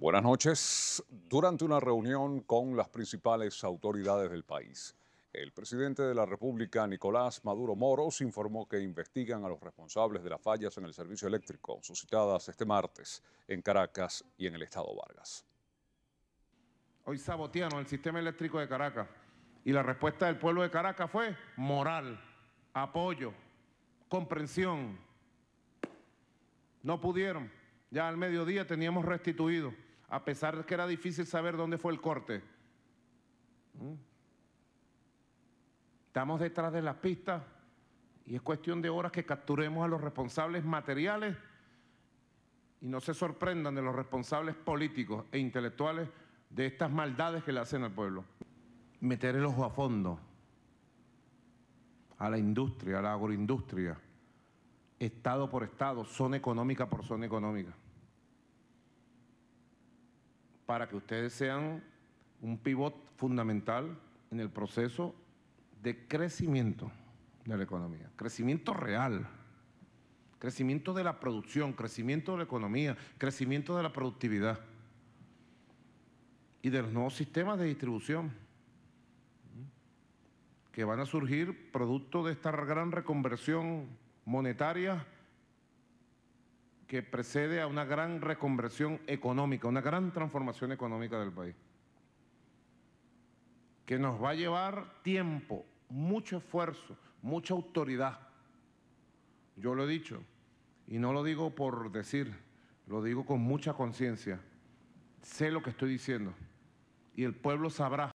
Buenas noches. Durante una reunión con las principales autoridades del país, el presidente de la República, Nicolás Maduro Moros, informó que investigan a los responsables de las fallas en el servicio eléctrico suscitadas este martes en Caracas y en el estado Vargas. Hoy sabotearon el sistema eléctrico de Caracas y la respuesta del pueblo de Caracas fue moral, apoyo, comprensión. No pudieron. Ya al mediodía teníamos restituido a pesar de que era difícil saber dónde fue el corte. ¿Mm? Estamos detrás de las pistas y es cuestión de horas que capturemos a los responsables materiales y no se sorprendan de los responsables políticos e intelectuales de estas maldades que le hacen al pueblo. Meter el ojo a fondo a la industria, a la agroindustria, estado por estado, zona económica por zona económica para que ustedes sean un pivot fundamental en el proceso de crecimiento de la economía, crecimiento real, crecimiento de la producción, crecimiento de la economía, crecimiento de la productividad y de los nuevos sistemas de distribución que van a surgir producto de esta gran reconversión monetaria que precede a una gran reconversión económica, una gran transformación económica del país, que nos va a llevar tiempo, mucho esfuerzo, mucha autoridad. Yo lo he dicho, y no lo digo por decir, lo digo con mucha conciencia. Sé lo que estoy diciendo, y el pueblo sabrá